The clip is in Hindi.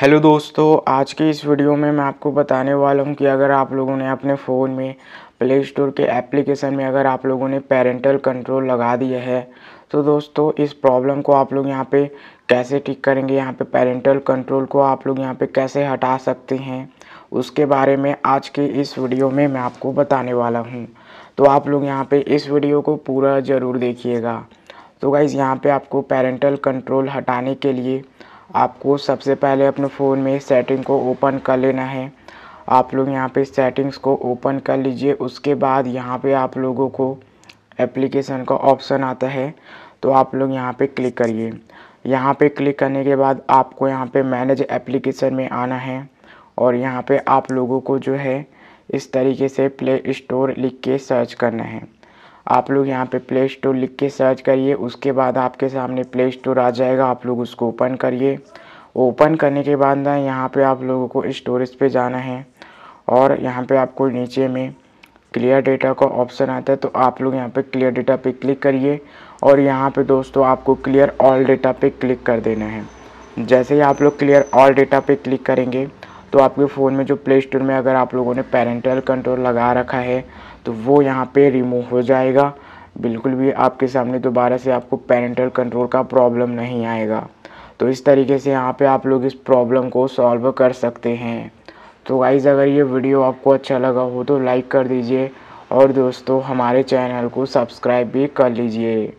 हेलो दोस्तों आज के इस वीडियो में मैं आपको बताने वाला हूं कि अगर आप लोगों ने अपने फ़ोन में प्ले स्टोर के एप्लीकेशन में अगर आप लोगों ने पेरेंटल कंट्रोल लगा दिया है तो दोस्तों इस प्रॉब्लम को आप लोग यहां पे कैसे ठीक करेंगे यहां पे पेरेंटल कंट्रोल को आप लोग यहां पे कैसे हटा सकते हैं उसके बारे में आज के इस वीडियो में मैं आपको बताने वाला हूँ तो आप लोग यहाँ पर इस वीडियो को पूरा ज़रूर देखिएगा तो गाइज़ यहाँ पर आपको पेरेंटल कंट्रोल हटाने के लिए आपको सबसे पहले अपने फ़ोन में सेटिंग को ओपन कर लेना है आप लोग यहाँ पे सेटिंग्स को ओपन कर लीजिए उसके बाद यहाँ पे आप लोगों को एप्लीकेशन का ऑप्शन आता है तो आप लोग यहाँ पे क्लिक करिए यहाँ पे क्लिक करने के बाद आपको यहाँ पे मैनेज एप्लीकेशन में आना है और यहाँ पे आप लोगों को जो है इस तरीके से प्ले स्टोर लिख के सर्च करना है आप लोग यहाँ पे प्ले स्टोर लिख के सर्च करिए उसके बाद आपके सामने प्ले स्टोर आ जाएगा आप लोग उसको ओपन करिए ओपन करने के बाद ना यहाँ पे आप लोगों को स्टोरेज पे जाना है और यहाँ पे आपको नीचे में क्लियर डेटा का ऑप्शन आता है तो आप लोग यहाँ पे क्लियर डेटा पे क्लिक करिए और यहाँ पे दोस्तों आपको क्लियर ऑल डेटा पे क्लिक कर देना है जैसे ही आप लोग क्लियर ऑल डेटा पे क्लिक करेंगे तो आपके फ़ोन में जो प्ले स्टोर में अगर आप लोगों ने पेरेंटल कंट्रोल लगा रखा है तो वो यहाँ पे रिमूव हो जाएगा बिल्कुल भी आपके सामने दोबारा से आपको पेरेंटल कंट्रोल का प्रॉब्लम नहीं आएगा तो इस तरीके से यहाँ पे आप लोग इस प्रॉब्लम को सॉल्व कर सकते हैं तो गाइज़ अगर ये वीडियो आपको अच्छा लगा हो तो लाइक कर दीजिए और दोस्तों हमारे चैनल को सब्सक्राइब भी कर लीजिए